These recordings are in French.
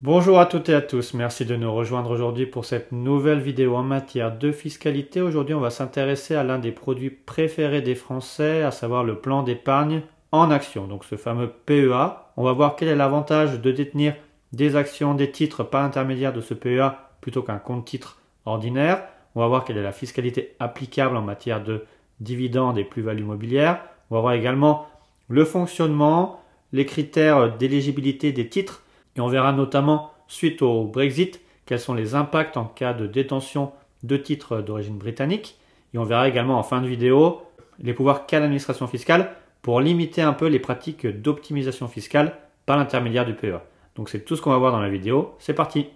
Bonjour à toutes et à tous, merci de nous rejoindre aujourd'hui pour cette nouvelle vidéo en matière de fiscalité. Aujourd'hui on va s'intéresser à l'un des produits préférés des Français, à savoir le plan d'épargne en action, donc ce fameux PEA. On va voir quel est l'avantage de détenir des actions, des titres par intermédiaire de ce PEA plutôt qu'un compte titre ordinaire. On va voir quelle est la fiscalité applicable en matière de dividendes et plus-values mobilières. On va voir également le fonctionnement, les critères d'éligibilité des titres et on verra notamment, suite au Brexit, quels sont les impacts en cas de détention de titres d'origine britannique. Et on verra également en fin de vidéo les pouvoirs qu'a l'administration fiscale pour limiter un peu les pratiques d'optimisation fiscale par l'intermédiaire du PEA. Donc c'est tout ce qu'on va voir dans la vidéo. C'est parti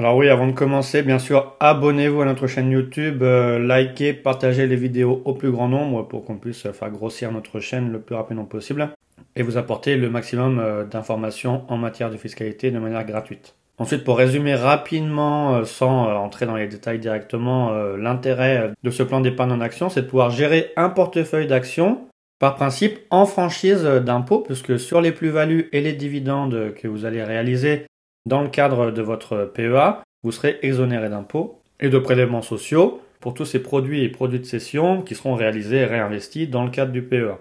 Alors oui, avant de commencer, bien sûr, abonnez-vous à notre chaîne YouTube, euh, likez, partagez les vidéos au plus grand nombre pour qu'on puisse faire grossir notre chaîne le plus rapidement possible et vous apporter le maximum euh, d'informations en matière de fiscalité de manière gratuite. Ensuite, pour résumer rapidement, euh, sans entrer dans les détails directement, l'intérêt de ce plan d'épargne en action, c'est de pouvoir gérer un portefeuille d'actions par principe en franchise d'impôt, puisque sur les plus-values et les dividendes que vous allez réaliser dans le cadre de votre PEA, vous serez exonéré d'impôts et de prélèvements sociaux pour tous ces produits et produits de cession qui seront réalisés et réinvestis dans le cadre du PEA.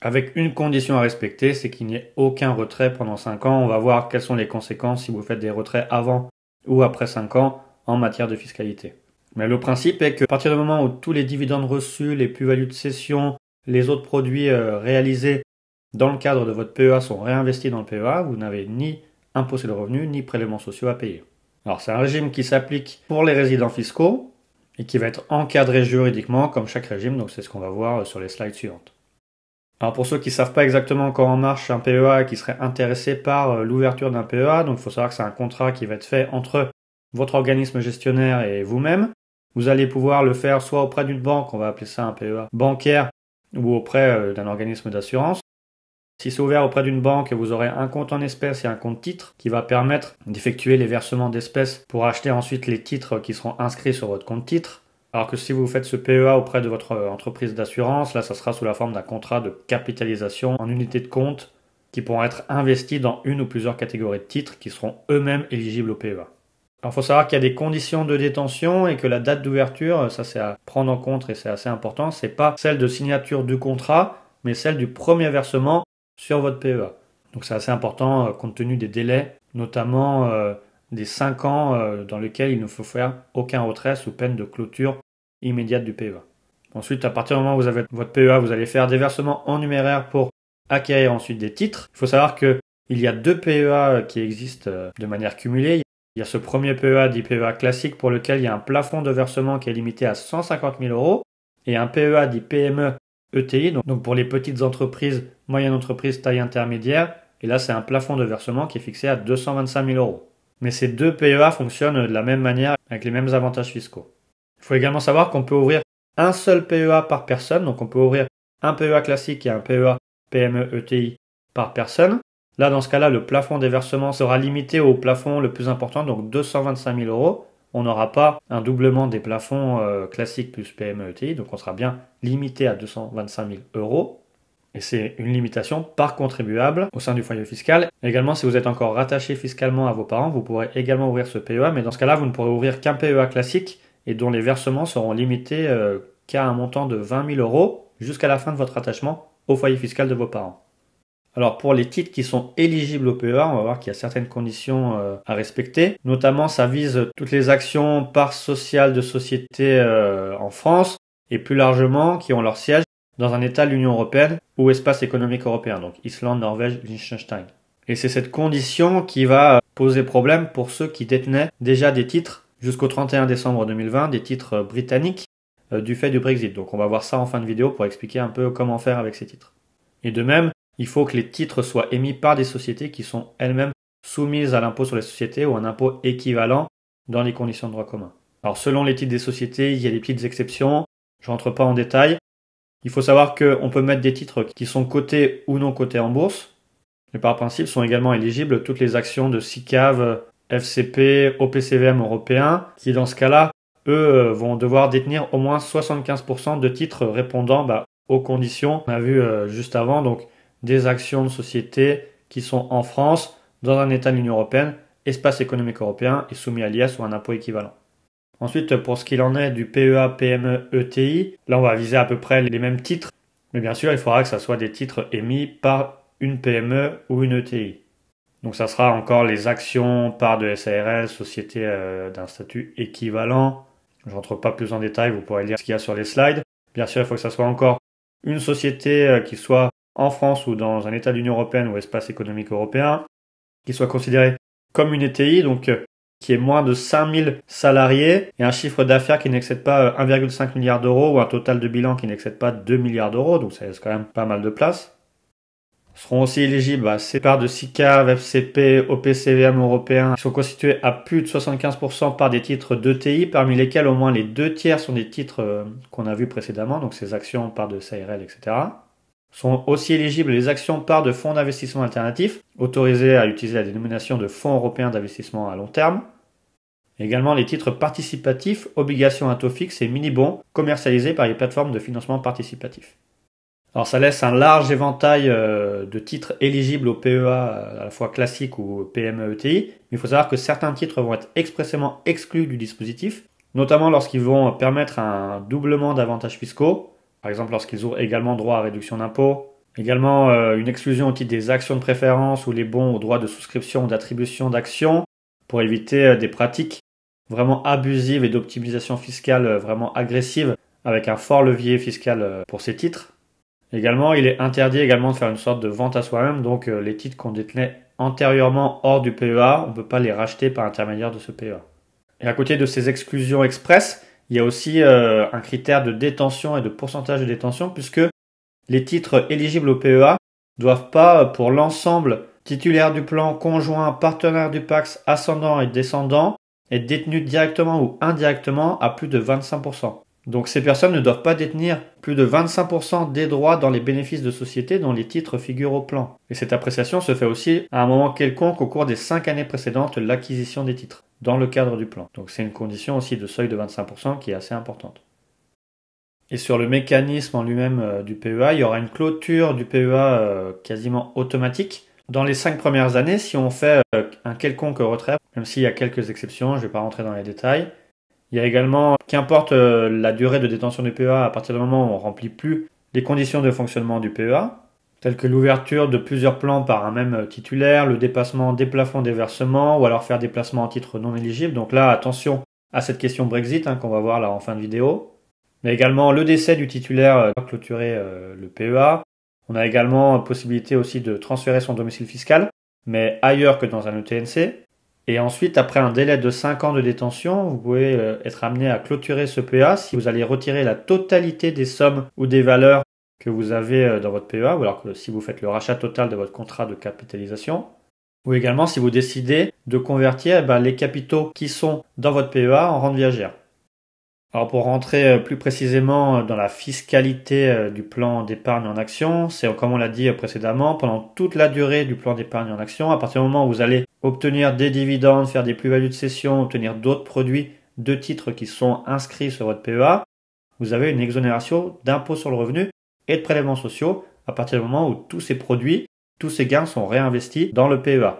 Avec une condition à respecter, c'est qu'il n'y ait aucun retrait pendant 5 ans. On va voir quelles sont les conséquences si vous faites des retraits avant ou après 5 ans en matière de fiscalité. Mais le principe est que à partir du moment où tous les dividendes reçus, les plus-values de cession, les autres produits euh, réalisés dans le cadre de votre PEA sont réinvestis dans le PEA, vous n'avez ni impôts et le revenu ni prélèvements sociaux à payer. Alors c'est un régime qui s'applique pour les résidents fiscaux et qui va être encadré juridiquement comme chaque régime, donc c'est ce qu'on va voir sur les slides suivantes. Alors pour ceux qui ne savent pas exactement comment marche un PEA et qui seraient intéressés par euh, l'ouverture d'un PEA, donc il faut savoir que c'est un contrat qui va être fait entre votre organisme gestionnaire et vous-même. Vous allez pouvoir le faire soit auprès d'une banque, on va appeler ça un PEA bancaire, ou auprès euh, d'un organisme d'assurance. Si c'est ouvert auprès d'une banque, vous aurez un compte en espèces et un compte titre qui va permettre d'effectuer les versements d'espèces pour acheter ensuite les titres qui seront inscrits sur votre compte titre. Alors que si vous faites ce PEA auprès de votre euh, entreprise d'assurance, là, ça sera sous la forme d'un contrat de capitalisation en unité de compte qui pourront être investis dans une ou plusieurs catégories de titres qui seront eux-mêmes éligibles au PEA. Alors, il faut savoir qu'il y a des conditions de détention et que la date d'ouverture, ça c'est à prendre en compte et c'est assez important, c'est pas celle de signature du contrat, mais celle du premier versement sur votre PEA. Donc c'est assez important euh, compte tenu des délais, notamment euh, des 5 ans euh, dans lesquels il ne faut faire aucun retrait sous peine de clôture immédiate du PEA. Ensuite, à partir du moment où vous avez votre PEA, vous allez faire des versements en numéraire pour acquérir ensuite des titres. Il faut savoir qu'il y a deux PEA qui existent de manière cumulée. Il y a ce premier PEA dit PEA classique pour lequel il y a un plafond de versement qui est limité à 150 000 euros et un PEA dit PME ETI, donc pour les petites entreprises moyenne entreprise taille intermédiaire, et là c'est un plafond de versement qui est fixé à 225 000 euros. Mais ces deux PEA fonctionnent de la même manière avec les mêmes avantages fiscaux. Il faut également savoir qu'on peut ouvrir un seul PEA par personne, donc on peut ouvrir un PEA classique et un PEA PME ETI par personne. Là, dans ce cas-là, le plafond des versements sera limité au plafond le plus important, donc 225 000 euros. On n'aura pas un doublement des plafonds euh, classiques plus PME ETI, donc on sera bien limité à 225 000 euros et c'est une limitation par contribuable au sein du foyer fiscal. Également, si vous êtes encore rattaché fiscalement à vos parents, vous pourrez également ouvrir ce PEA, mais dans ce cas-là, vous ne pourrez ouvrir qu'un PEA classique et dont les versements seront limités euh, qu'à un montant de 20 000 euros jusqu'à la fin de votre attachement au foyer fiscal de vos parents. Alors pour les titres qui sont éligibles au PEA, on va voir qu'il y a certaines conditions euh, à respecter. Notamment, ça vise toutes les actions par sociales de sociétés euh, en France et plus largement qui ont leur siège dans un État de l'Union européenne ou espace économique européen, donc Islande, Norvège, Liechtenstein. Et c'est cette condition qui va euh, poser problème pour ceux qui détenaient déjà des titres jusqu'au 31 décembre 2020, des titres euh, britanniques euh, du fait du Brexit. Donc on va voir ça en fin de vidéo pour expliquer un peu comment faire avec ces titres. Et de même, il faut que les titres soient émis par des sociétés qui sont elles-mêmes soumises à l'impôt sur les sociétés ou un impôt équivalent dans les conditions de droit commun. Alors selon les titres des sociétés, il y a des petites exceptions, je rentre pas en détail, il faut savoir qu'on peut mettre des titres qui sont cotés ou non cotés en bourse. mais par principe, sont également éligibles toutes les actions de SICAV, FCP, OPCVM européens, qui dans ce cas-là, eux, euh, vont devoir détenir au moins 75% de titres répondant bah, aux conditions qu'on a vu euh, juste avant, donc des actions de sociétés qui sont en France, dans un État de l'Union européenne, espace économique européen et soumis à l'IS ou un impôt équivalent. Ensuite, pour ce qu'il en est du PEA, PME, ETI, là on va viser à peu près les mêmes titres, mais bien sûr il faudra que ce soit des titres émis par une PME ou une ETI. Donc ça sera encore les actions, par de SARL, société euh, d'un statut équivalent. Je rentre pas plus en détail, vous pourrez lire ce qu'il y a sur les slides. Bien sûr, il faut que ça soit encore une société euh, qui soit en France ou dans un État de l'Union européenne ou espace économique européen, qui soit considérée comme une ETI, donc euh, qui est moins de 5000 salariés et un chiffre d'affaires qui n'excède pas 1,5 euh, milliard d'euros ou un total de bilan qui n'excède pas 2 milliards d'euros, donc ça laisse quand même pas mal de place. Seront aussi éligibles à bah, ces parts de SICAV, FCP, OPCVM européens qui sont constitués à plus de 75% par des titres d'ETI, parmi lesquels au moins les deux tiers sont des titres euh, qu'on a vus précédemment, donc ces actions, par de CRL, etc. Sont aussi éligibles les actions par de fonds d'investissement alternatifs, autorisés à utiliser la dénomination de Fonds européens d'investissement à long terme. Également les titres participatifs, obligations à taux fixe et mini-bons commercialisés par les plateformes de financement participatif. Alors ça laisse un large éventail euh, de titres éligibles au PEA euh, à la fois classique ou PME-ETI, mais il faut savoir que certains titres vont être expressément exclus du dispositif, notamment lorsqu'ils vont permettre un doublement d'avantages fiscaux par exemple lorsqu'ils ont également droit à réduction d'impôts, également euh, une exclusion au titre des actions de préférence ou les bons aux droits de souscription ou d'attribution d'actions pour éviter euh, des pratiques vraiment abusives et d'optimisation fiscale euh, vraiment agressive avec un fort levier fiscal pour ces titres. Également, il est interdit également de faire une sorte de vente à soi-même, donc les titres qu'on détenait antérieurement hors du PEA, on ne peut pas les racheter par intermédiaire de ce PEA. Et à côté de ces exclusions expresses, il y a aussi euh, un critère de détention et de pourcentage de détention puisque les titres éligibles au PEA doivent pas, euh, pour l'ensemble titulaire du plan, conjoint, partenaire du PAX, ascendant et descendant, être détenus directement ou indirectement à plus de 25%. Donc ces personnes ne doivent pas détenir plus de 25% des droits dans les bénéfices de société dont les titres figurent au plan. Et cette appréciation se fait aussi à un moment quelconque au cours des 5 années précédentes l'acquisition des titres, dans le cadre du plan. Donc c'est une condition aussi de seuil de 25% qui est assez importante. Et sur le mécanisme en lui-même euh, du PEA, il y aura une clôture du PEA euh, quasiment automatique. Dans les 5 premières années, si on fait euh, un quelconque retrait, même s'il y a quelques exceptions, je ne vais pas rentrer dans les détails, il y a également, qu'importe euh, la durée de détention du PEA, à partir du moment où on remplit plus les conditions de fonctionnement du PEA, telles que l'ouverture de plusieurs plans par un même euh, titulaire, le dépassement des plafonds des versements, ou alors faire des placements en titre non éligible. Donc là, attention à cette question Brexit hein, qu'on va voir là en fin de vidéo. Mais également le décès du titulaire pour euh, clôturer le PEA. On a également possibilité aussi de transférer son domicile fiscal, mais ailleurs que dans un ETNC. Et ensuite, après un délai de 5 ans de détention, vous pouvez euh, être amené à clôturer ce PEA si vous allez retirer la totalité des sommes ou des valeurs que vous avez euh, dans votre PEA, ou alors si vous faites le rachat total de votre contrat de capitalisation, ou également si vous décidez de convertir eh ben, les capitaux qui sont dans votre PEA en rente viagère. Alors pour rentrer euh, plus précisément euh, dans la fiscalité euh, du plan d'épargne en action, c'est comme on l'a dit précédemment, pendant toute la durée du plan d'épargne en action, à partir du moment où vous allez obtenir des dividendes, faire des plus-values de cession, obtenir d'autres produits de titres qui sont inscrits sur votre PEA, vous avez une exonération d'impôts sur le revenu et de prélèvements sociaux à partir du moment où tous ces produits, tous ces gains sont réinvestis dans le PEA.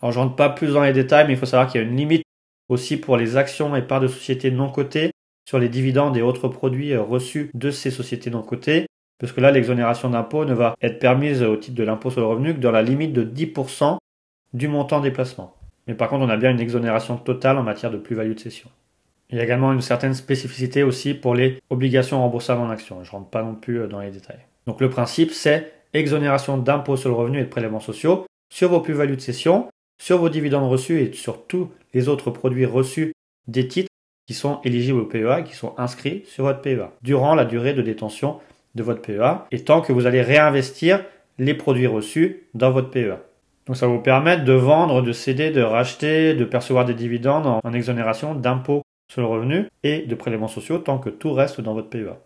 Alors je rentre pas plus dans les détails, mais il faut savoir qu'il y a une limite aussi pour les actions et parts de sociétés non cotées sur les dividendes et autres produits euh, reçus de ces sociétés non côté, puisque là l'exonération d'impôt ne va être permise au titre de l'impôt sur le revenu que dans la limite de 10% du montant des placements. Mais par contre, on a bien une exonération totale en matière de plus-value de cession. Il y a également une certaine spécificité aussi pour les obligations remboursables en actions. Je ne rentre pas non plus euh, dans les détails. Donc le principe, c'est exonération d'impôt sur le revenu et de prélèvements sociaux sur vos plus-values de cession, sur vos dividendes reçus et sur tous les autres produits reçus des titres sont éligibles au PEA, qui sont inscrits sur votre PEA, durant la durée de détention de votre PEA, et tant que vous allez réinvestir les produits reçus dans votre PEA. Donc ça va vous permettre de vendre, de céder, de racheter, de percevoir des dividendes en, en exonération d'impôts sur le revenu et de prélèvements sociaux tant que tout reste dans votre PEA.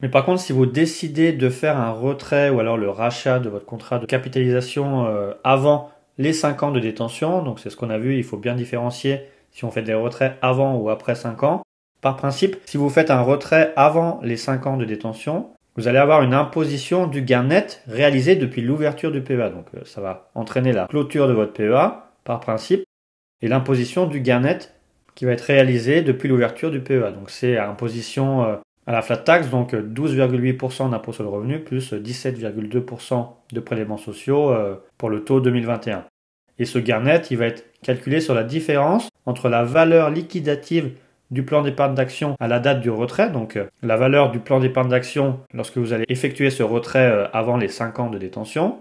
Mais par contre, si vous décidez de faire un retrait ou alors le rachat de votre contrat de capitalisation euh, avant les 5 ans de détention, donc c'est ce qu'on a vu, il faut bien différencier si on fait des retraits avant ou après 5 ans. Par principe, si vous faites un retrait avant les 5 ans de détention, vous allez avoir une imposition du gain net réalisé depuis l'ouverture du PEA. Donc euh, ça va entraîner la clôture de votre PEA par principe et l'imposition du gain net qui va être réalisé depuis l'ouverture du PEA. Donc c'est à imposition euh, à la flat tax, donc 12,8% euh, d'impôt sur le revenu plus 17,2% de prélèvements sociaux pour le taux 2021. Et ce gain net, il va être calculé sur la différence entre la valeur liquidative du plan d'épargne d'action à la date du retrait, donc euh, la valeur du plan d'épargne d'action lorsque vous allez effectuer ce retrait euh, avant les 5 ans de détention.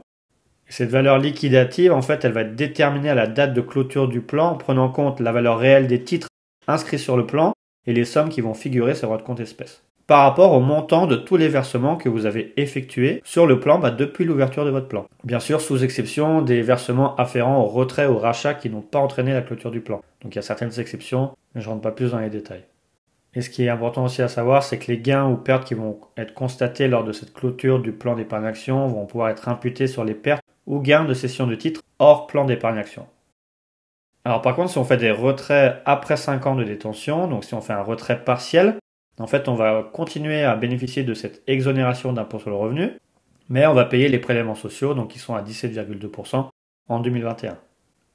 Cette valeur liquidative, en fait, elle va être déterminée à la date de clôture du plan en prenant en compte la valeur réelle des titres inscrits sur le plan et les sommes qui vont figurer sur votre compte espèce par rapport au montant de tous les versements que vous avez effectués sur le plan bah, depuis l'ouverture de votre plan. Bien sûr, sous exception des versements afférents au retrait ou au rachat qui n'ont pas entraîné la clôture du plan. Donc il y a certaines exceptions, mais je ne rentre pas plus dans les détails. Et ce qui est important aussi à savoir, c'est que les gains ou pertes qui vont être constatés lors de cette clôture du plan d'épargne action vont pouvoir être imputés sur les pertes ou gains de cession de titres hors plan d'épargne action. Alors par contre, si on fait des retraits après 5 ans de détention, donc si on fait un retrait partiel, en fait, on va continuer à bénéficier de cette exonération d'impôt sur le revenu, mais on va payer les prélèvements sociaux, donc qui sont à 17,2% en 2021.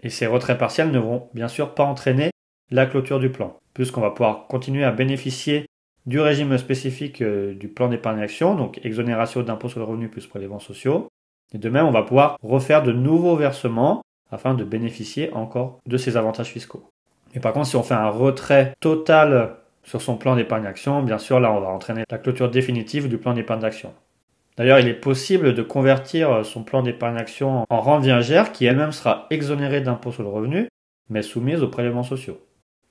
Et ces retraits partiels ne vont bien sûr pas entraîner la clôture du plan, puisqu'on va pouvoir continuer à bénéficier du régime spécifique euh, du plan d'épargne action, donc exonération d'impôt sur le revenu plus prélèvements sociaux. Et de même, on va pouvoir refaire de nouveaux versements afin de bénéficier encore de ces avantages fiscaux. Et par contre, si on fait un retrait total sur son plan d'épargne action, bien sûr, là on va entraîner la clôture définitive du plan d'épargne d'action. D'ailleurs, il est possible de convertir euh, son plan d'épargne action en rente viagère qui elle-même sera exonérée d'impôt sur le revenu, mais soumise aux prélèvements sociaux.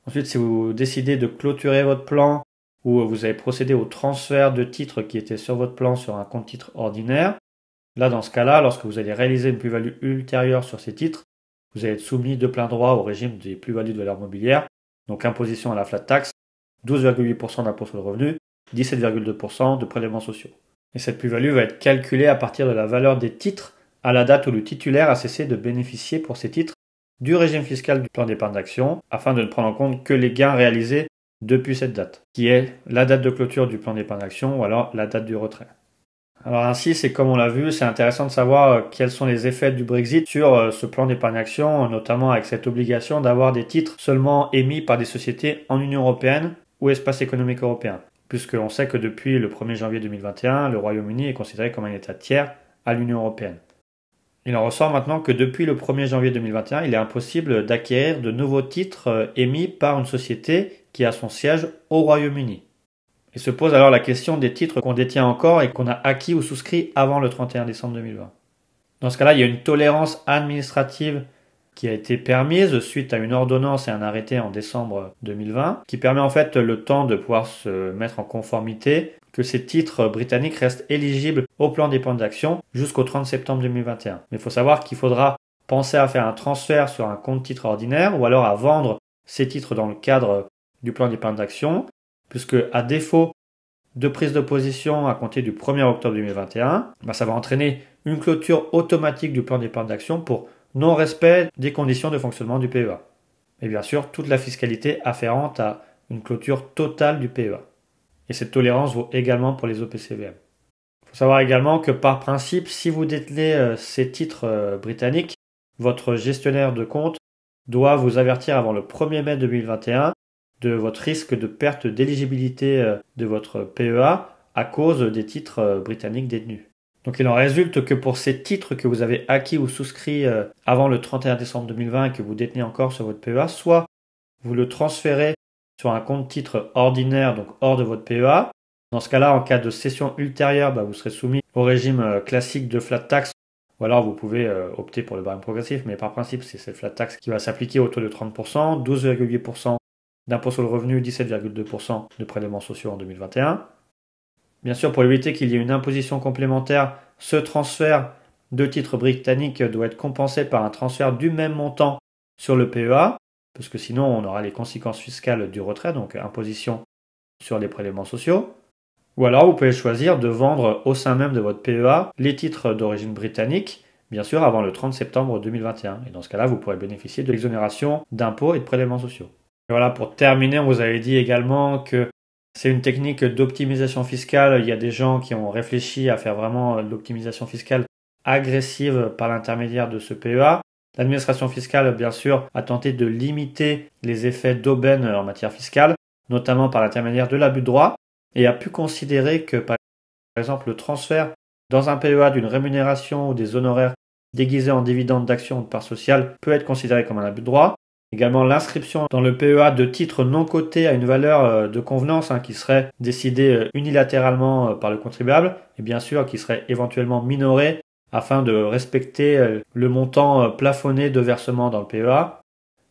Ensuite, si vous décidez de clôturer votre plan ou vous avez procédé au transfert de titres qui étaient sur votre plan sur un compte titre ordinaire, là dans ce cas-là, lorsque vous allez réaliser une plus-value ultérieure sur ces titres, vous allez être soumis de plein droit au régime des plus-values de valeur mobilière, donc imposition à la flat tax 12,8% d'impôt sur le revenu, 17,2% de prélèvements sociaux. Et cette plus-value va être calculée à partir de la valeur des titres à la date où le titulaire a cessé de bénéficier pour ces titres du régime fiscal du plan d'épargne d'action afin de ne prendre en compte que les gains réalisés depuis cette date, qui est la date de clôture du plan d'épargne d'action ou alors la date du retrait. Alors ainsi, c'est comme on l'a vu, c'est intéressant de savoir euh, quels sont les effets du Brexit sur euh, ce plan d'épargne d'action, notamment avec cette obligation d'avoir des titres seulement émis par des sociétés en Union européenne ou espace économique européen, puisque puisqu'on sait que depuis le 1er janvier 2021, le Royaume-Uni est considéré comme un État tiers à l'Union européenne. Il en ressort maintenant que depuis le 1er janvier 2021, il est impossible d'acquérir de nouveaux titres euh, émis par une société qui a son siège au Royaume-Uni. Il se pose alors la question des titres qu'on détient encore et qu'on a acquis ou souscrit avant le 31 décembre 2020. Dans ce cas-là, il y a une tolérance administrative qui a été permise suite à une ordonnance et un arrêté en décembre 2020, qui permet en fait le temps de pouvoir se mettre en conformité que ces titres britanniques restent éligibles au plan des d'action jusqu'au 30 septembre 2021. Mais il faut savoir qu'il faudra penser à faire un transfert sur un compte titre ordinaire ou alors à vendre ces titres dans le cadre du plan d'épargne d'action, puisque à défaut de prise de position à compter du 1er octobre 2021, ben, ça va entraîner une clôture automatique du plan d'épargne d'action pour non-respect des conditions de fonctionnement du PEA. Et bien sûr, toute la fiscalité afférente à une clôture totale du PEA. Et cette tolérance vaut également pour les OPCVM. Il faut savoir également que par principe, si vous détenez euh, ces titres euh, britanniques, votre gestionnaire de compte doit vous avertir avant le 1er mai 2021 de votre risque de perte d'éligibilité euh, de votre PEA à cause des titres britanniques détenus. Donc il en résulte que pour ces titres que vous avez acquis ou souscrits euh, avant le 31 décembre 2020 et que vous détenez encore sur votre PEA, soit vous le transférez sur un compte titre ordinaire, donc hors de votre PEA. Dans ce cas-là, en cas de cession ultérieure, bah, vous serez soumis au régime euh, classique de flat tax, ou alors vous pouvez euh, opter pour le barème progressif, mais par principe, c'est cette flat tax qui va s'appliquer au taux de 30%, 12,8% d'impôt sur le revenu, 17,2% de prélèvements sociaux en 2021. Bien sûr, pour éviter qu'il y ait une imposition complémentaire, ce transfert de titres britanniques doit être compensé par un transfert du même montant sur le PEA, parce que sinon on aura les conséquences fiscales du retrait, donc imposition sur les prélèvements sociaux. Ou alors vous pouvez choisir de vendre au sein même de votre PEA les titres d'origine britannique, bien sûr avant le 30 septembre 2021. Et dans ce cas-là, vous pourrez bénéficier de l'exonération d'impôts et de prélèvements sociaux. Et voilà, pour terminer, on vous avait dit également que c'est une technique d'optimisation fiscale. Il y a des gens qui ont réfléchi à faire vraiment l'optimisation fiscale agressive par l'intermédiaire de ce PEA. L'administration fiscale, bien sûr, a tenté de limiter les effets d'aubaine en matière fiscale, notamment par l'intermédiaire de l'abus de droit, et a pu considérer que, par exemple, le transfert dans un PEA d'une rémunération ou des honoraires déguisés en dividendes d'action ou de parts sociales peut être considéré comme un abus de droit, Également l'inscription dans le PEA de titres non cotés à une valeur euh, de convenance hein, qui serait décidée euh, unilatéralement euh, par le contribuable et bien sûr qui serait éventuellement minorée afin de respecter le montant plafonné de versement dans le PEA.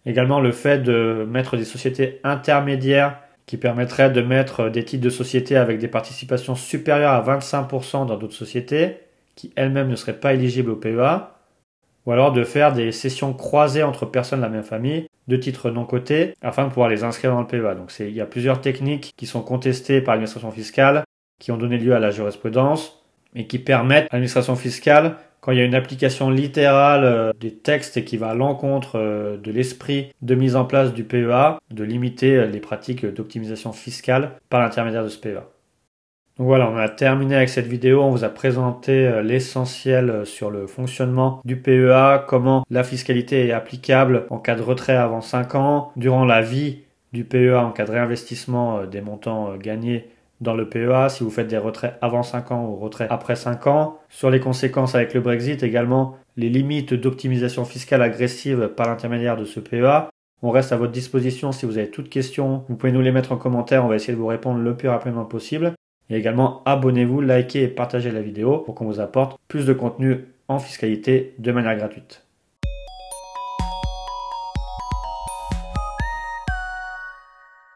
Également le fait de mettre des sociétés intermédiaires qui permettraient de mettre des titres de société avec des participations supérieures à 25% dans d'autres sociétés qui elles-mêmes ne seraient pas éligibles au PEA ou alors de faire des sessions croisées entre personnes de la même famille de titres non cotés afin de pouvoir les inscrire dans le PEA. Donc il y a plusieurs techniques qui sont contestées par l'administration fiscale, qui ont donné lieu à la jurisprudence et qui permettent à l'administration fiscale, quand il y a une application littérale euh, des textes qui va à l'encontre euh, de l'esprit de mise en place du PEA, de limiter euh, les pratiques d'optimisation fiscale par l'intermédiaire de ce PEA voilà, on a terminé avec cette vidéo. On vous a présenté euh, l'essentiel euh, sur le fonctionnement du PEA, comment la fiscalité est applicable en cas de retrait avant 5 ans, durant la vie du PEA en cas de réinvestissement euh, des montants gagnés dans le PEA, si vous faites des retraits avant 5 ans ou retraits après 5 ans, sur les conséquences avec le Brexit également, les limites d'optimisation fiscale agressive par l'intermédiaire de ce PEA, on reste à votre disposition si vous avez toutes questions. Vous pouvez nous les mettre en commentaire. On va essayer de vous répondre le plus rapidement possible. Et également, abonnez-vous, likez et partagez la vidéo pour qu'on vous apporte plus de contenu en fiscalité de manière gratuite.